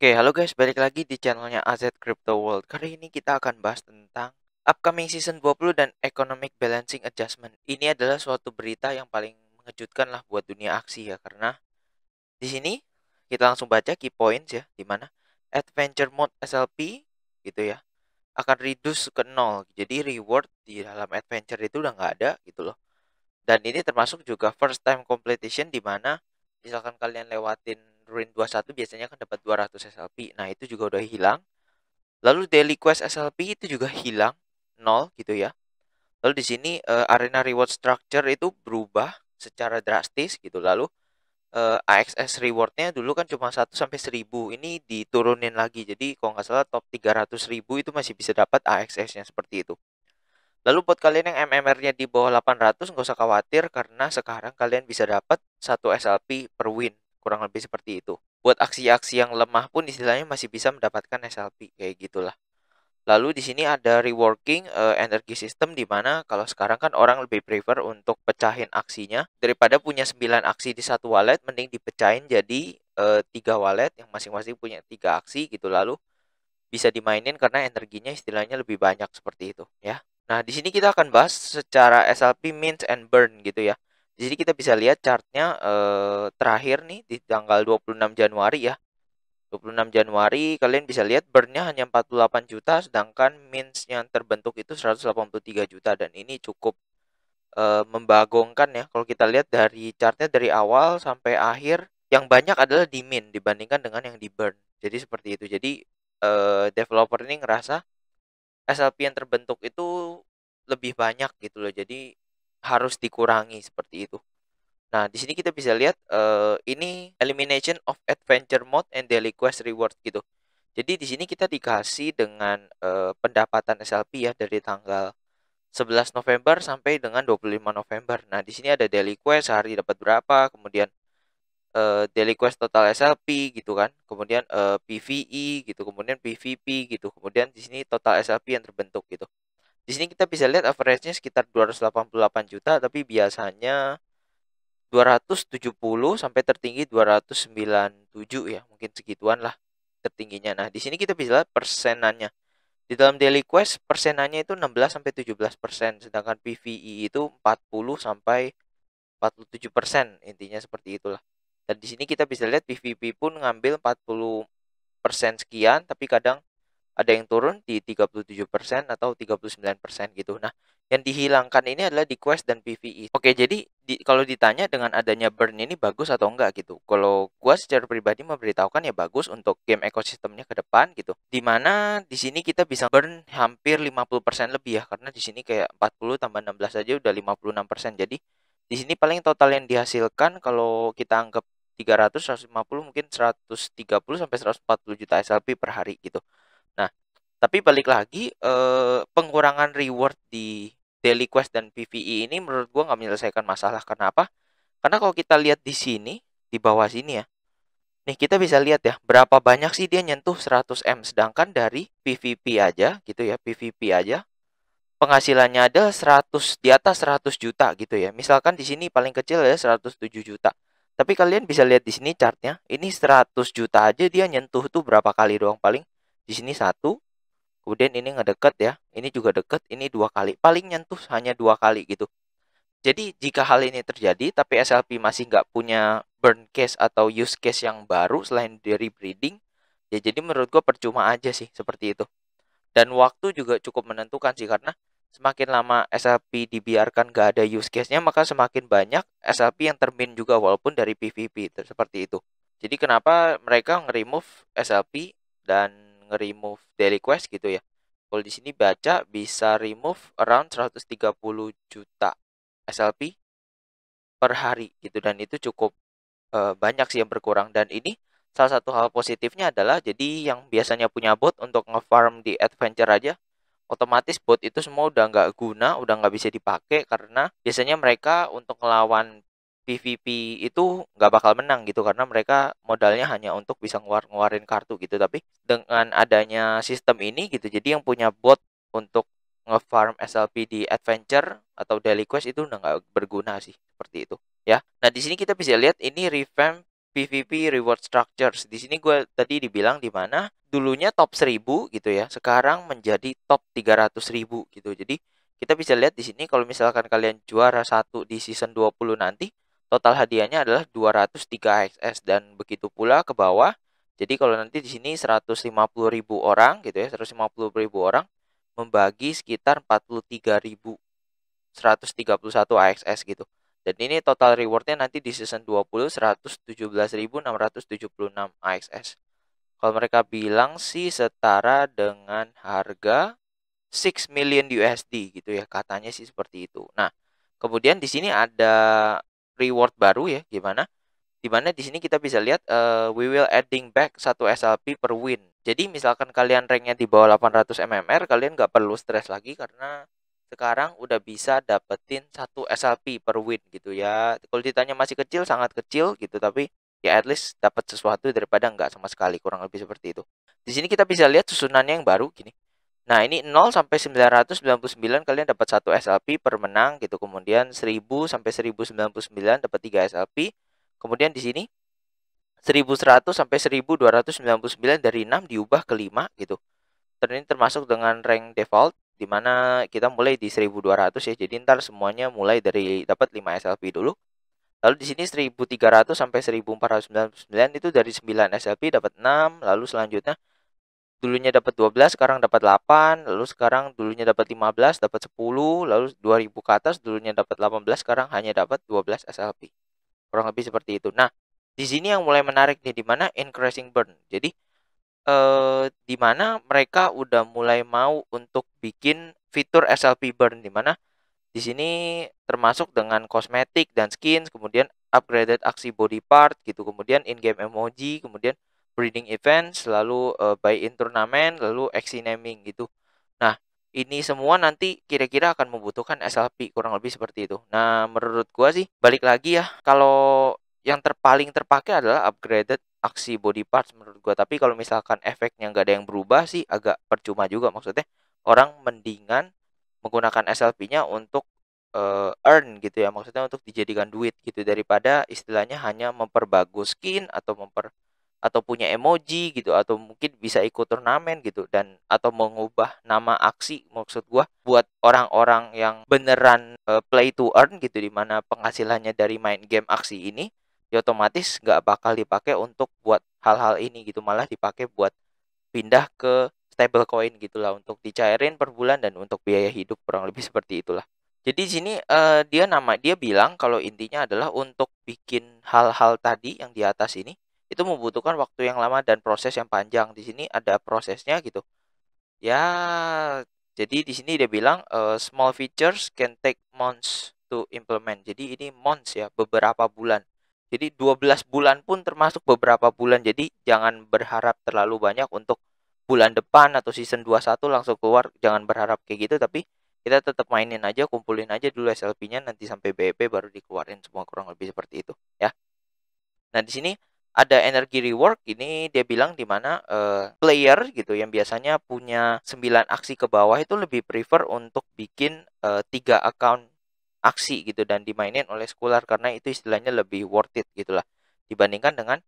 Oke, halo guys, balik lagi di channelnya AZ Crypto World. Kali ini kita akan bahas tentang upcoming season 20 dan economic balancing adjustment. Ini adalah suatu berita yang paling mengejutkan lah buat dunia aksi ya, karena di sini kita langsung baca key points ya, di mana adventure mode SLP gitu ya akan reduce ke nol. Jadi reward di dalam adventure itu udah nggak ada gitu loh. Dan ini termasuk juga first time competition di mana misalkan kalian lewatin Rune 21 biasanya kan dapat 200 SLP. Nah, itu juga udah hilang. Lalu daily quest SLP itu juga hilang, nol gitu ya. Lalu di sini uh, arena reward structure itu berubah secara drastis gitu. Lalu uh, eh, AXS rewardnya dulu kan cuma 1 sampai 1000. Ini diturunin lagi. Jadi kalau nggak salah top 300 ribu itu masih bisa dapat AXS-nya seperti itu. Lalu buat kalian yang MMR-nya di bawah 800 nggak usah khawatir karena sekarang kalian bisa dapat 1 SLP per win kurang lebih seperti itu. Buat aksi-aksi yang lemah pun istilahnya masih bisa mendapatkan SLP kayak gitulah. Lalu di sini ada reworking uh, energi system di mana kalau sekarang kan orang lebih prefer untuk pecahin aksinya daripada punya 9 aksi di satu wallet mending dipecahin jadi eh, tiga 3 wallet yang masing-masing punya tiga aksi gitu lalu bisa dimainin karena energinya istilahnya lebih banyak seperti itu ya. Nah, di sini kita akan bahas secara SLP mint and burn gitu ya. Jadi kita bisa lihat chartnya eh, terakhir nih di tanggal 26 Januari ya. 26 Januari kalian bisa lihat burnnya hanya 48 juta sedangkan means yang terbentuk itu 183 juta dan ini cukup eh, membagongkan ya kalau kita lihat dari chartnya dari awal sampai akhir yang banyak adalah di min dibandingkan dengan yang di burn. Jadi seperti itu. Jadi eh, developer ini ngerasa SLP yang terbentuk itu lebih banyak gitu loh. Jadi harus dikurangi seperti itu. Nah, di sini kita bisa lihat uh, ini elimination of adventure mode and daily quest reward gitu. Jadi di sini kita dikasih dengan uh, pendapatan SLP ya dari tanggal 11 November sampai dengan 25 November. Nah, di sini ada daily quest sehari dapat berapa, kemudian uh, daily quest total SLP gitu kan. Kemudian uh, PVE gitu, kemudian PVP gitu. Kemudian di sini total SLP yang terbentuk gitu. Di sini kita bisa lihat average-nya sekitar 288 juta, tapi biasanya 270 sampai tertinggi 297 ya, mungkin segituan lah tertingginya. Nah, di sini kita bisa lihat persenannya. Di dalam daily quest persenannya itu 16 sampai 17 persen, sedangkan PVE itu 40 sampai 47 persen, intinya seperti itulah. Dan di sini kita bisa lihat PVP pun ngambil 40 persen sekian, tapi kadang ada yang turun di 37% atau 39% gitu. Nah, yang dihilangkan ini adalah di Quest dan PVE. Oke, jadi di, kalau ditanya dengan adanya burn ini bagus atau enggak gitu. Kalau gua secara pribadi memberitahukan ya bagus untuk game ekosistemnya ke depan gitu. Dimana di sini kita bisa burn hampir 50% lebih ya karena di sini kayak 40 tambah 16 aja udah 56%. Jadi di sini paling total yang dihasilkan kalau kita anggap 300 150 mungkin 130 sampai 140 juta SLP per hari gitu. Nah, tapi balik lagi eh, pengurangan reward di daily quest dan PVE ini menurut gue nggak menyelesaikan masalah. Kenapa? Karena kalau kita lihat di sini, di bawah sini ya. Nih, kita bisa lihat ya, berapa banyak sih dia nyentuh 100M sedangkan dari PVP aja gitu ya, PVP aja penghasilannya ada 100 di atas 100 juta gitu ya. Misalkan di sini paling kecil ya 107 juta. Tapi kalian bisa lihat di sini chartnya, ini 100 juta aja dia nyentuh tuh berapa kali doang paling di sini satu kemudian ini ngedeket ya ini juga deket ini dua kali paling nyentuh hanya dua kali gitu jadi jika hal ini terjadi tapi SLP masih nggak punya burn case atau use case yang baru selain dari breeding ya jadi menurut gue percuma aja sih seperti itu dan waktu juga cukup menentukan sih karena semakin lama SLP dibiarkan nggak ada use case-nya maka semakin banyak SLP yang termin juga walaupun dari PVP seperti itu jadi kenapa mereka nge-remove SLP dan nge-remove daily quest gitu ya. Kalau di sini baca bisa remove around 130 juta SLP per hari gitu dan itu cukup uh, banyak sih yang berkurang dan ini salah satu hal positifnya adalah jadi yang biasanya punya bot untuk ngefarm di adventure aja otomatis bot itu semua udah nggak guna udah nggak bisa dipakai karena biasanya mereka untuk melawan PVP itu nggak bakal menang gitu karena mereka modalnya hanya untuk bisa ngeluar ngeluarin kartu gitu tapi dengan adanya sistem ini gitu jadi yang punya bot untuk ngefarm SLP di adventure atau daily quest itu udah nggak berguna sih seperti itu ya nah di sini kita bisa lihat ini revamp PVP reward structures. Di sini gue tadi dibilang di mana dulunya top 1000 gitu ya, sekarang menjadi top 300 ribu gitu. Jadi kita bisa lihat di sini kalau misalkan kalian juara satu di season 20 nanti, Total hadiahnya adalah 203 XS dan begitu pula ke bawah. Jadi kalau nanti di sini 150.000 orang gitu ya, 150.000 orang membagi sekitar 131 AXS gitu. Dan ini total rewardnya nanti di season 20 117.676 AXS. Kalau mereka bilang sih setara dengan harga 6 million USD gitu ya, katanya sih seperti itu. Nah, kemudian di sini ada reward baru ya gimana dimana di sini kita bisa lihat uh, we will adding back satu SLP per win jadi misalkan kalian ranknya di bawah 800 mmr kalian nggak perlu stres lagi karena sekarang udah bisa dapetin satu SLP per win gitu ya kalau ditanya masih kecil sangat kecil gitu tapi ya at least dapat sesuatu daripada nggak sama sekali kurang lebih seperti itu di sini kita bisa lihat susunannya yang baru gini Nah, ini 0 sampai 999 kalian dapat 1 SLP per menang gitu. Kemudian 1000 sampai 1099 dapat 3 SLP. Kemudian di sini 1100 sampai 1299 dari 6 diubah ke 5 gitu. Ini termasuk dengan rank default di mana kita mulai di 1200 ya. Jadi ntar semuanya mulai dari dapat 5 SLP dulu. Lalu di sini 1300 sampai 1499 itu dari 9 SLP dapat 6, lalu selanjutnya dulunya dapat 12 sekarang dapat 8 lalu sekarang dulunya dapat 15 dapat 10 lalu 2000 ke atas dulunya dapat 18 sekarang hanya dapat 12 SLP kurang lebih seperti itu nah di sini yang mulai menarik nih di mana increasing burn jadi eh, di mana mereka udah mulai mau untuk bikin fitur SLP burn di mana di sini termasuk dengan kosmetik dan skins kemudian upgraded aksi body part gitu kemudian in game emoji kemudian breeding event, selalu uh, eh, buy-in turnamen, lalu ex naming gitu. Nah, ini semua nanti kira-kira akan membutuhkan SLP kurang lebih seperti itu. Nah, menurut gua sih balik lagi ya kalau yang terpaling terpakai adalah upgraded aksi body parts menurut gua. Tapi kalau misalkan efeknya nggak ada yang berubah sih agak percuma juga maksudnya. Orang mendingan menggunakan SLP-nya untuk uh, earn gitu ya. Maksudnya untuk dijadikan duit gitu daripada istilahnya hanya memperbagus skin atau memper atau punya emoji gitu atau mungkin bisa ikut turnamen gitu dan atau mengubah nama aksi maksud gua buat orang-orang yang beneran uh, play to earn gitu dimana penghasilannya dari main game aksi ini ya otomatis nggak bakal dipakai untuk buat hal-hal ini gitu malah dipakai buat pindah ke stablecoin gitulah untuk dicairin per bulan dan untuk biaya hidup kurang lebih seperti itulah jadi di sini uh, dia nama dia bilang kalau intinya adalah untuk bikin hal-hal tadi yang di atas ini itu membutuhkan waktu yang lama dan proses yang panjang. Di sini ada prosesnya gitu. Ya, jadi di sini dia bilang uh, small features can take months to implement. Jadi ini months ya, beberapa bulan. Jadi 12 bulan pun termasuk beberapa bulan. Jadi jangan berharap terlalu banyak untuk bulan depan atau season 21 langsung keluar. Jangan berharap kayak gitu tapi kita tetap mainin aja, kumpulin aja dulu SLP-nya nanti sampai BEP baru dikeluarin semua kurang lebih seperti itu ya. Nah, di sini ada energi rework ini dia bilang di mana uh, player gitu yang biasanya punya 9 aksi ke bawah itu lebih prefer untuk bikin eh, tiga 3 account aksi gitu dan dimainin oleh sekular karena itu istilahnya lebih worth it gitulah dibandingkan dengan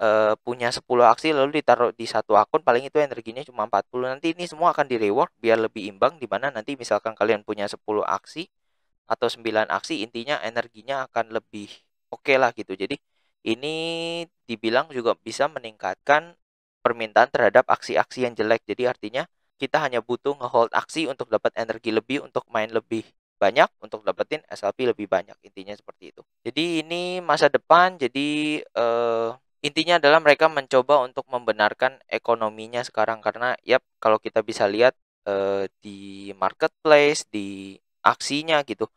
uh, punya 10 aksi lalu ditaruh di satu akun paling itu energinya cuma 40 nanti ini semua akan di reward biar lebih imbang di mana nanti misalkan kalian punya 10 aksi atau 9 aksi intinya energinya akan lebih oke okay lah gitu jadi ini dibilang juga bisa meningkatkan permintaan terhadap aksi-aksi yang jelek. Jadi artinya kita hanya butuh ngehold aksi untuk dapat energi lebih untuk main lebih banyak untuk dapetin SLP lebih banyak intinya seperti itu. Jadi ini masa depan jadi uh, intinya adalah mereka mencoba untuk membenarkan ekonominya sekarang karena yap kalau kita bisa lihat uh, di marketplace di aksinya gitu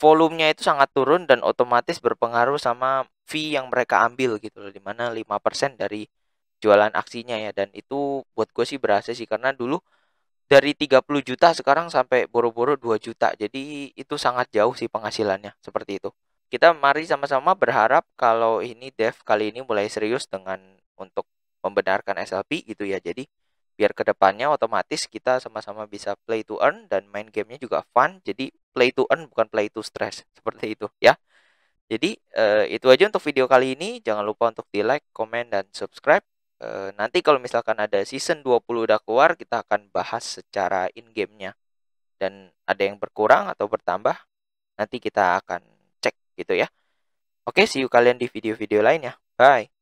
volumenya itu sangat turun dan otomatis berpengaruh sama fee yang mereka ambil gitu loh dimana 5% dari jualan aksinya ya dan itu buat gue sih berhasil sih karena dulu dari 30 juta sekarang sampai boro-boro 2 juta jadi itu sangat jauh sih penghasilannya seperti itu kita mari sama-sama berharap kalau ini dev kali ini mulai serius dengan untuk membenarkan SLP gitu ya jadi biar kedepannya otomatis kita sama-sama bisa play to earn dan main gamenya juga fun jadi play to earn bukan play to stress seperti itu ya jadi uh, itu aja untuk video kali ini. Jangan lupa untuk di like, komen, dan subscribe. Uh, nanti kalau misalkan ada season 20 udah keluar, kita akan bahas secara in-game-nya. Dan ada yang berkurang atau bertambah, nanti kita akan cek gitu ya. Oke, see you kalian di video-video lainnya. Bye!